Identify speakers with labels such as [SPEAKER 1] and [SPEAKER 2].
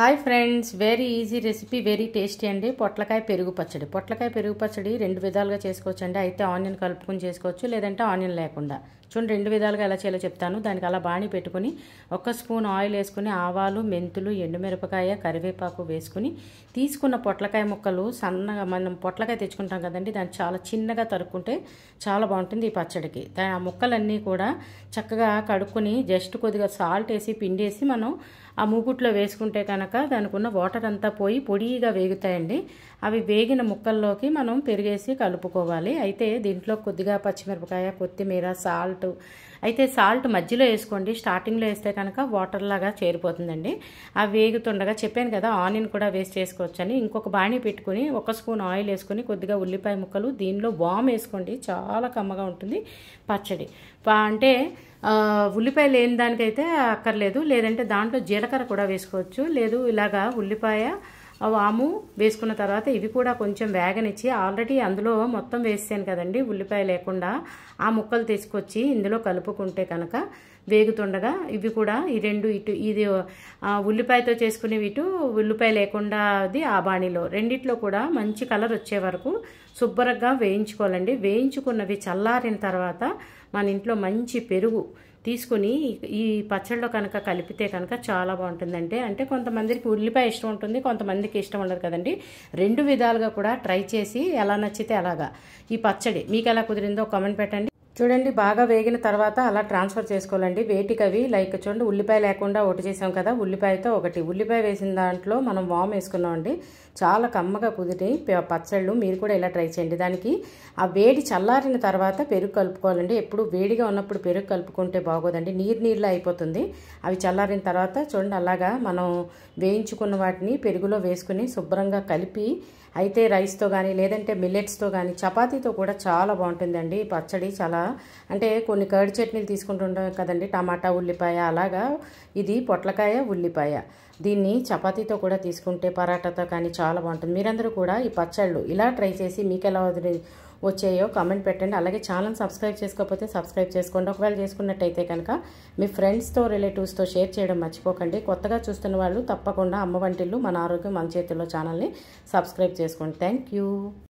[SPEAKER 1] hi friends very easy recipe very tasty అండి పొట్లకాయ పెరుగు పచ్చడి పొట్లకాయ పెరుగు పచ్చడి రెండు విధాలుగా చేసుకోవచ్చు అండి అయితే ఆనియన్ కలుపుకొని చేసుకోవచ్చు లేదంటే ఆనియన్ లేకుండా చూడండి రెండు విధాలుగా ఎలా చేయాలో చెప్తాను దానికి అలా బాణి పెట్టుకుని ఒక స్పూన్ ఆయిల్ వేసుకుని ఆవాలు మెంతులు ఎండుమిరపకాయ కరివేపాకు వేసుకుని తీసుకున్న పొట్లకాయ ముక్కలు సన్నగా మనం పొట్లకాయ తెచ్చుకుంటాం కదండి దాన్ని చాలా చిన్నగా తరుక్కుంటే చాలా బాగుంటుంది ఈ పచ్చడికి ఆ ముక్కలన్నీ కూడా చక్కగా కడుక్కొని జస్ట్ కొద్దిగా సాల్ట్ వేసి పిండేసి మనం ఆ మూగుట్లో వేసుకుంటే కనుక దానికి ఉన్న వాటర్ అంతా పోయి పొడిగా వేగుతాయండి అవి వేగిన ముక్కల్లోకి మనం పెరిగేసి కలుపుకోవాలి అయితే దీంట్లో కొద్దిగా పచ్చిమిరపకాయ కొత్తిమీర సాల్ట్ సాల్ట్ అయితే సాల్ట్ మధ్యలో వేసుకోండి స్టార్టింగ్లో వేస్తే కనుక వాటర్ లాగా చేరిపోతుందండి ఆ వేగుతుండగా చెప్పాను కదా ఆనియన్ కూడా వేస్ట్ చేసుకోవచ్చని ఇంకొక బాణీ పెట్టుకుని ఒక స్పూన్ ఆయిల్ వేసుకుని కొద్దిగా ఉల్లిపాయ ముక్కలు దీనిలో వామ్ వేసుకోండి చాలా కమ్మగా ఉంటుంది పచ్చడి అంటే ఉల్లిపాయ లేని దానికైతే అక్కర్లేదు లేదంటే దాంట్లో జీలకర్ర కూడా వేసుకోవచ్చు లేదు ఇలాగా ఉల్లిపాయ వాము వేసుకున్న తర్వాత ఇవి కూడా కొంచెం వేగనిచ్చి ఆల్రెడీ అందులో మొత్తం వేసాను కదండి ఉల్లిపాయ లేకుండా ఆ ముక్కలు తీసుకొచ్చి ఇందులో కలుపుకుంటే కనుక వేగుతుండగా ఇవి కూడా ఈ రెండు ఇటు ఇది ఉల్లిపాయతో చేసుకునేవి ఇటు ఉల్లిపాయ లేకుండా అది ఆ బాణిలో రెండిట్లో కూడా మంచి కలర్ వచ్చే వరకు శుభ్రంగా వేయించుకోవాలండి వేయించుకున్నవి చల్లారిన తర్వాత మన ఇంట్లో మంచి పెరుగు తీసుకుని ఈ పచ్చడిలో కనుక కలిపితే కనుక చాలా బాగుంటుందంటే అంటే కొంతమందికి ఉల్లిపాయ ఇష్టం ఉంటుంది కొంతమందికి ఇష్టం ఉండదు కదండి రెండు విధాలుగా కూడా ట్రై చేసి ఎలా నచ్చితే అలాగా ఈ పచ్చడి మీకు ఎలా కుదిరిందో కామెంట్ పెట్టండి చూడండి బాగా వేగిన తర్వాత అలా ట్రాన్స్ఫర్ చేసుకోవాలండి వేటికి అవి లైక్ చూడండి ఉల్లిపాయ లేకుండా ఒకటి చేసాం కదా ఉల్లిపాయతో ఒకటి ఉల్లిపాయ వేసిన దాంట్లో మనం వామ్ వేసుకున్నామండి చాలా కమ్మగా కుదిరి పచ్చళ్ళు మీరు కూడా ఇలా ట్రై చేయండి దానికి ఆ వేడి చల్లారిన తర్వాత పెరుగు కలుపుకోవాలండి ఎప్పుడు వేడిగా ఉన్నప్పుడు పెరుగు కలుపుకుంటే బాగోదండి నీరు నీళ్ళు అయిపోతుంది అవి చల్లారిన తర్వాత చూడండి అలాగా మనం వేయించుకున్న వాటిని పెరుగులో వేసుకుని శుభ్రంగా కలిపి అయితే రైస్తో కానీ లేదంటే మిల్లెట్స్తో కానీ చపాతీతో కూడా చాలా బాగుంటుందండి పచ్చడి చాలా అంటే కొన్ని కర్డ్ చట్నీలు తీసుకుంటుంటాం కదండి టమాటా ఉల్లిపాయ అలాగా ఇది పొట్లకాయ ఉల్లిపాయ దీన్ని చపాతీతో కూడా తీసుకుంటే పరాటాతో కానీ చాలా బాగుంటుంది మీరందరూ కూడా ఈ పచ్చళ్ళు ఇలా ట్రై చేసి మీకు ఎలా వచ్చాయో కామెంట్ పెట్టండి అలాగే ఛానల్ సబ్స్క్రైబ్ చేసుకోకపోతే సబ్స్క్రైబ్ చేసుకోండి ఒకవేళ చేసుకున్నట్టయితే కనుక మీ ఫ్రెండ్స్తో రిలేటివ్స్తో షేర్ చేయడం మర్చిపోకండి కొత్తగా చూస్తున్న వాళ్ళు తప్పకుండా అమ్మ వంటిల్లు మన ఆరోగ్యం మన చేతుల్లో ఛానల్ని సబ్స్క్రైబ్ చేసుకోండి థ్యాంక్